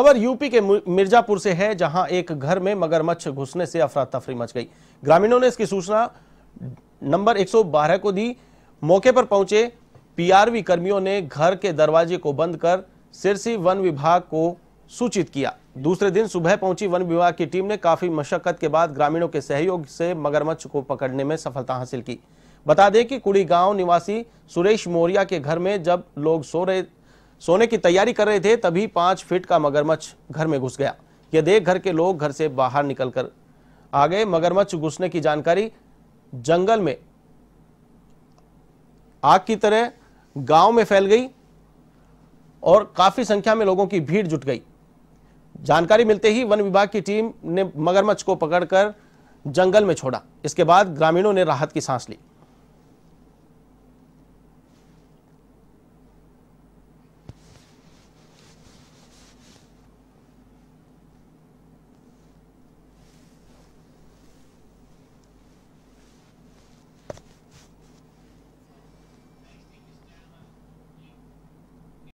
खबर यूपी के मिर्जापुर से है जहां एक घर में मगरमच्छ घुसने से अफरा तफरी मच गई ग्रामीणों ने इसकी सूचना नंबर 112 को दी मौके पर पहुंचे पीआरवी कर्मियों ने घर के दरवाजे को बंद कर सिरसी वन विभाग को सूचित किया दूसरे दिन सुबह पहुंची वन विभाग की टीम ने काफी मशक्कत के बाद ग्रामीणों के सहयोग से मगरमच्छ को पकड़ने में सफलता हासिल की बता दें कि कुड़ी गांव निवासी सुरेश मौर्या के घर में जब लोग सो रहे सोने की तैयारी कर रहे थे तभी पांच फीट का मगरमच्छ घर में घुस गया यह देख घर के लोग घर से बाहर निकलकर आ गए मगरमच्छ घुसने की जानकारी जंगल में आग की तरह गांव में फैल गई और काफी संख्या में लोगों की भीड़ जुट गई जानकारी मिलते ही वन विभाग की टीम ने मगरमच्छ को पकड़कर जंगल में छोड़ा इसके बाद ग्रामीणों ने राहत की सांस ली